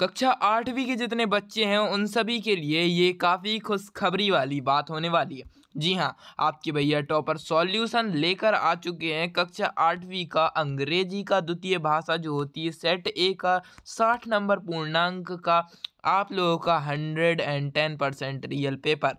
कक्षा आठवीं के जितने बच्चे हैं उन सभी के लिए ये काफ़ी खुशखबरी वाली बात होने वाली है जी हाँ आपके भैया टॉपर सॉल्यूशन लेकर आ चुके हैं कक्षा आठवीं का अंग्रेजी का द्वितीय भाषा जो होती है सेट ए का साठ नंबर पूर्णांक का आप लोगों का hundred and ten percent real paper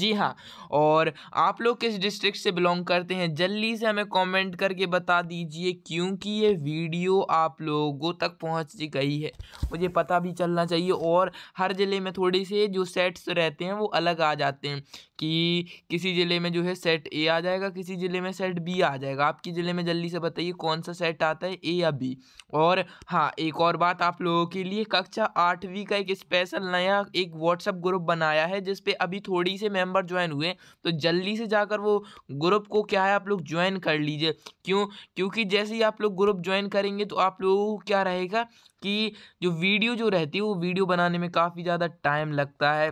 जी हाँ और आप लोग किस डिस्ट्रिक्ट से बिलोंग करते हैं जल्दी से हमें कमेंट करके बता दीजिए क्योंकि ये वीडियो आप लोगों तक पहुंच गई है मुझे पता भी चलना चाहिए और हर ज़िले में थोड़े से जो सेट्स रहते हैं वो अलग आ जाते हैं कि किस किसी ज़िले में जो है सेट ए आ जाएगा किसी ज़िले में सेट बी आ जाएगा आपके ज़िले में जल्दी से बताइए कौन सा सेट आता है ए या बी और हाँ एक और बात आप लोगों के लिए कक्षा आठवीं का एक स्पेशल नया एक व्हाट्सअप ग्रुप बनाया है जिसपे अभी थोड़ी से मेम्बर ज्वाइन हुए तो जल्दी से जाकर वो ग्रुप को क्या है आप लोग ज्वाइन कर लीजिए क्यों क्योंकि जैसे ही आप लोग ग्रुप ज्वाइन करेंगे तो आप लोगों को क्या रहेगा कि जो वीडियो जो रहती है वो वीडियो बनाने में काफ़ी ज़्यादा टाइम लगता है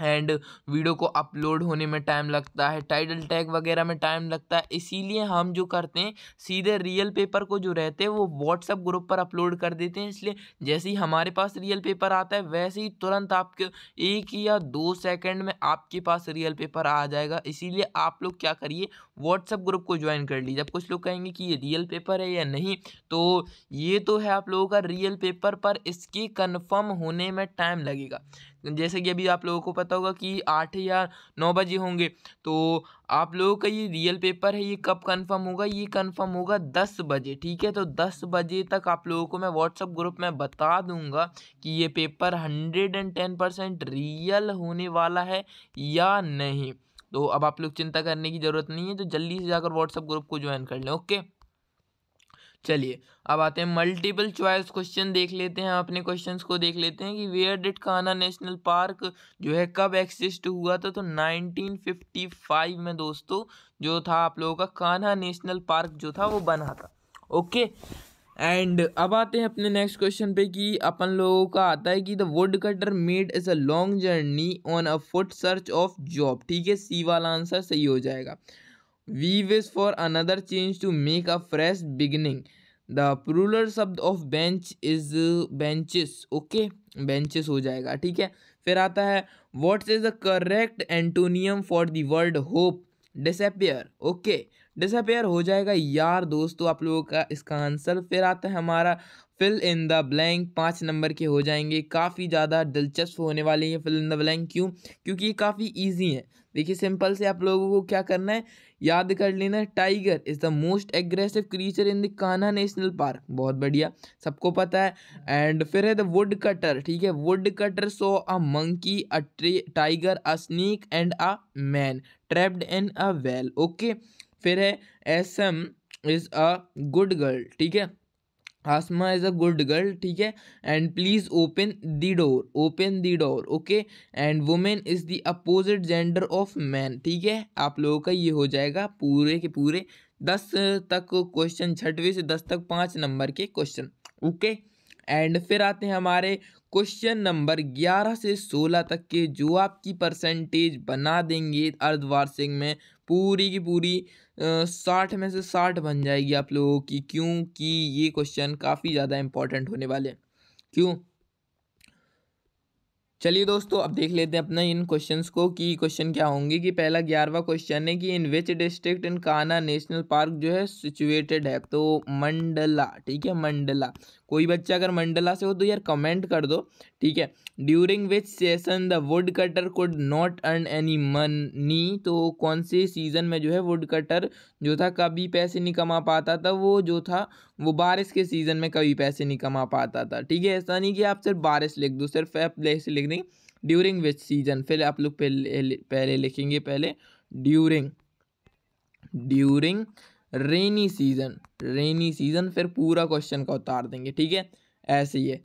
एंड वीडियो को अपलोड होने में टाइम लगता है टाइटल टैग वगैरह में टाइम लगता है इसीलिए हम जो करते हैं सीधे रियल पेपर को जो रहते हैं वो व्हाट्सअप ग्रुप पर अपलोड कर देते हैं इसलिए जैसे ही हमारे पास रियल पेपर आता है वैसे ही तुरंत आपके एक या दो सेकंड में आपके पास रियल पेपर आ जाएगा इसीलिए आप लोग क्या करिए व्हाट्सअप ग्रुप को ज्वाइन कर लीजिए अब कुछ लोग कहेंगे कि ये रियल पेपर है या नहीं तो ये तो है आप लोगों का रियल पेपर पर इसके कन्फर्म होने में टाइम लगेगा जैसे कि अभी आप लोगों को पता होगा कि आठ या नौ बजे होंगे तो आप लोगों का ये रियल पेपर है ये कब कंफर्म होगा ये कंफर्म होगा दस बजे ठीक है तो दस बजे तक आप लोगों को मैं व्हाट्सअप ग्रुप में बता दूंगा कि ये paper hundred and ten percent real होने वाला है या नहीं तो अब आप लोग चिंता करने की ज़रूरत नहीं है तो जल्दी से जाकर व्हाट्सअप ग्रुप को ज्वाइन कर लें ओके चलिए अब आते हैं मल्टीपल चॉइस क्वेश्चन देख लेते हैं अपने क्वेश्चंस को देख लेते हैं कि वेयर डिट खाना नेशनल पार्क जो है कब एक्सिस्ट हुआ था तो 1955 में दोस्तों जो था आप लोगों का कान्हा नेशनल पार्क जो था वो बना था ओके एंड अब आते हैं अपने नेक्स्ट क्वेश्चन पे कि अपन लोगों का आता है कि the wood cutter made is a long journey on a foot search of job ठीक है सी वाला आंसर सही हो जाएगा we wish for another change to make a fresh beginning the plural शब्द of bench is benches okay benches हो जाएगा ठीक है फिर आता है what's is the correct antonym for the world hope disappear okay disappear हो जाएगा यार दोस्तों आप लोगों का इसका आंसर फिर आता है हमारा फिल इन द ब्लैंक पाँच नंबर के हो जाएंगे काफ़ी ज़्यादा दिलचस्प होने वाले हैं फिल इन द ब्लैंक क्यों क्योंकि ये काफ़ी ईजी है देखिए सिंपल से आप लोगों को क्या करना है याद कर लेना है tiger is the most aggressive creature in the Kanha national park बहुत बढ़िया सबको पता है एंड फिर है द वुड कटर ठीक है wood cutter so a monkey a tiger a snake and a man trapped in a well okay फिर है S M is a good girl ठीक है Asma is a good girl ठीक है and please open the door open the door okay and women is the opposite gender of man ठीक है आप लोगों का ये हो जाएगा पूरे के पूरे दस तक क्वेश्चन छठवें से दस तक पाँच नंबर के क्वेश्चन ओके okay? एंड फिर आते हैं हमारे क्वेश्चन नंबर 11 से 16 तक के जो आपकी परसेंटेज बना देंगे अर्धवार्षिक में पूरी की पूरी साठ में से साठ बन जाएगी आप लोगों की क्योंकि ये क्वेश्चन काफ़ी ज़्यादा इम्पोर्टेंट होने वाले हैं क्यों चलिए दोस्तों अब देख लेते हैं अपना इन क्वेश्चंस को कि क्वेश्चन क्या होंगे कि पहला ग्यारहवा क्वेश्चन है कि इन विच डिस्ट्रिक्ट इन काना नेशनल पार्क जो है सिचुएटेड है तो मंडला ठीक है मंडला कोई बच्चा अगर मंडला से हो तो यार कमेंट कर दो ठीक है during which session the wood cutter could not earn any money तो कौन से सीज़न में जो है वुड कटर जो था कभी पैसे नहीं कमा पाता था वो जो था वो बारिश के सीज़न में कभी पैसे नहीं कमा पाता था ठीक है ऐसा नहीं कि आप सिर्फ बारिश लिख दो सिर्फ आप से लिख दें ड्यूरिंग विच सीज़न फिर आप लोग पहले लिखेंगे पहले during during rainy season rainy season फिर पूरा क्वेश्चन का उतार देंगे ठीक है ऐसे ही है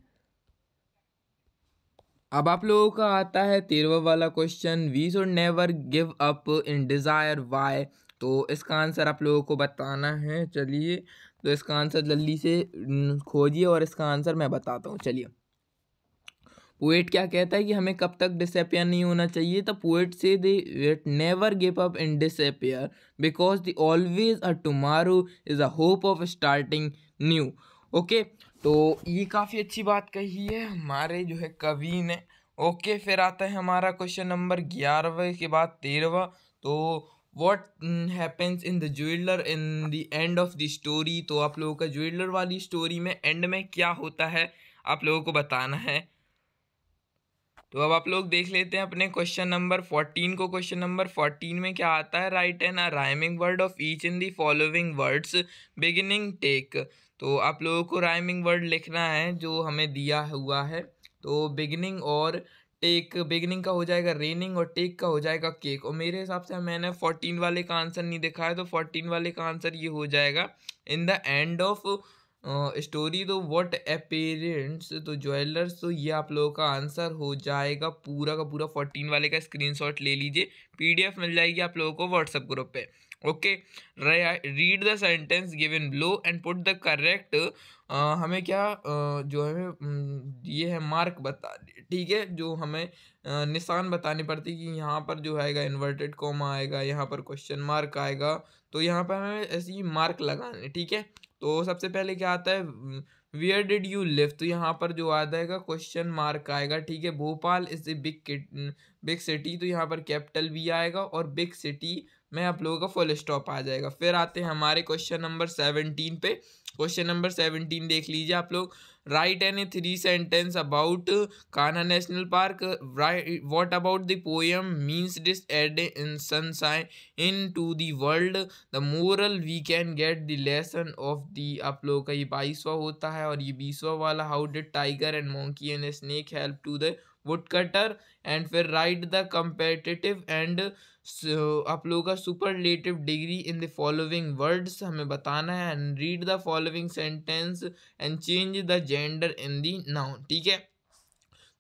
अब आप लोगों का आता है तेरवा वाला question we should never give up in desire why तो इसका आंसर आप लोगों को बताना है चलिए तो इसका आंसर जल्दी से खोजिए और इसका आंसर मैं बताता हूँ चलिए पोएट क्या कहता है कि हमें कब तक डिसअपियर नहीं होना चाहिए the poet say they never give up in disappear because the always a tomorrow is a hope of starting new okay तो ये काफ़ी अच्छी बात कही है हमारे जो है कवि ने ओके फिर आता है हमारा क्वेश्चन नंबर ग्यारहवें के बाद तेरहवा तो what happens in the jeweller in the end of the story तो आप लोगों का ज्वेलर वाली स्टोरी में एंड में क्या होता है आप लोगों को बताना है तो अब आप लोग देख लेते हैं अपने क्वेश्चन नंबर फोर्टीन को क्वेश्चन नंबर फोर्टीन में क्या आता है write an a rhyming word of each in the following words beginning take तो आप लोगों को राइमिंग वर्ड लिखना है जो हमें दिया हुआ है तो बिगिनिंग और टेक बिगिनिंग का हो जाएगा रेनिंग और टेक का हो जाएगा केक और मेरे हिसाब से मैंने फोर्टीन वाले का आंसर नहीं दिखाया तो फोर्टीन वाले का आंसर ये हो जाएगा in the end of story तो व्हाट अपेरेंट्स तो ज्वेलर्स तो ये आप लोगों का आंसर हो जाएगा पूरा का पूरा फोर्टीन वाले का स्क्रीनशॉट ले लीजिए पीडीएफ मिल जाएगी आप लोगों को व्हाट्सएप ग्रुप पे okay read the sentence given below and put the correct हमें क्या uh, जो है ये है मार्क बता ठीक है जो हमें uh, निशान बताने पड़ते कि यहाँ पर जो आएगा इन्वर्टेड कॉमा आएगा यहाँ पर क्वेश्चन मार्क आएगा तो यहाँ पर हमें ऐसी मार्क लगाने ठीक है तो सबसे पहले क्या आता है वियर डिड यू लिव तो यहाँ पर जो आ जाएगा क्वेश्चन मार्क आएगा ठीक है Bhopal is a big big city तो यहाँ पर कैपिटल भी आएगा और बिग सिटी में आप लोगों का फुल स्टॉप आ जाएगा फिर आते हैं हमारे क्वेश्चन नंबर सेवनटीन पे क्वेश्चन नंबर सेवनटीन देख लीजिए आप लोग write an a three sentence about Kanha national park right what about the poem means this add in sunshine in to the world the moral we can get the lesson of the आप लोगों का ये बाईसवा होता है और ये बीसवा वाला how did tiger and monkey and snake help to the wood cutter and फिर राइट द कम्पेटिटिव एंड आप लोगों का superlative degree in the following words हमें बताना है and read the following sentence and change the gender in the noun ठीक है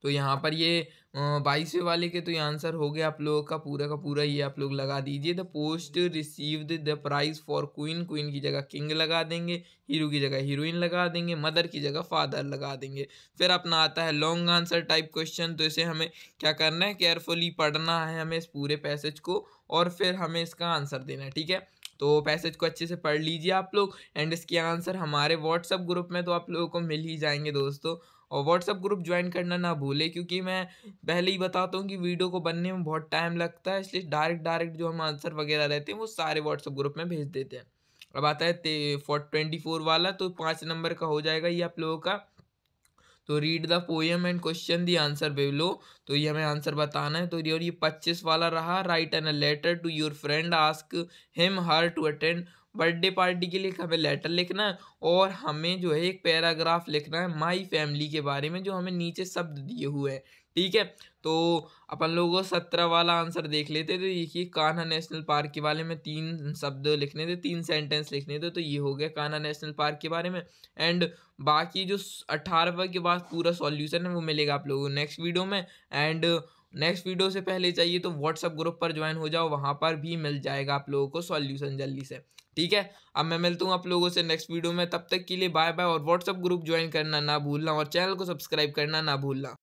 तो यहाँ पर ये बाईसवें वाले के तो ये आंसर हो गया आप लोगों का पूरा का पूरा ये आप लोग लगा दीजिए the post received the prize for queen queen की जगह किंग लगा देंगे हीरो की जगह हीरोइन लगा देंगे मदर की जगह फादर लगा देंगे फिर अपना आता है लॉन्ग आंसर टाइप क्वेश्चन तो इसे हमें क्या करना है केयरफुली पढ़ना है हमें इस पूरे पैसेज को और फिर हमें इसका आंसर देना है ठीक है तो पैसेज को अच्छे से पढ़ लीजिए आप लोग एंड इसके आंसर हमारे व्हाट्सअप ग्रुप में तो आप लोगों को मिल ही जाएंगे दोस्तों और व्हाट्सअप ग्रुप ज्वाइन करना ना भूले क्योंकि मैं पहले ही बताता हूँ कि वीडियो को बनने में बहुत टाइम लगता है इसलिए डायरेक्ट डायरेक्ट जो हम आंसर वगैरह रहते हैं वो सारे व्हाट्सअप ग्रुप में भेज देते हैं अब आता है ट्वेंटी फोर वाला तो पाँच नंबर का हो जाएगा ये आप लोगों का तो read the poem and question the answer below तो ये हमें आंसर बताना है तो ये और ये पच्चीस वाला रहा write an a letter to your friend ask him her to attend birthday party के लिए हमें लेटर लिखना है और हमें जो है एक पैराग्राफ लिखना है माई फैमिली के बारे में जो हमें नीचे शब्द दिए हुए हैं ठीक है तो अपन लोगों को सत्रह वाला आंसर देख लेते तो देखिए कान्हा नेशनल पार्क के बारे में तीन शब्द लिखने थे तीन सेंटेंस लिखने थे तो ये हो गया कान्हा नेशनल पार्क के बारे में एंड बाकी जो अट्ठारहवा के बाद पूरा सॉल्यूशन है वो मिलेगा आप लोगों को नेक्स्ट वीडियो में एंड नेक्स्ट वीडियो से पहले चाहिए तो व्हाट्सअप ग्रुप पर ज्वाइन हो जाओ वहाँ पर भी मिल जाएगा आप लोगों को सॉल्यूशन जल्दी से ठीक है अब मैं मिलता हूँ आप लोगों से नेक्स्ट वीडियो में तब तक के लिए बाय बाय और व्हाट्सअप ग्रुप ज्वाइन करना ना भूलना और चैनल को सब्सक्राइब करना ना भूलना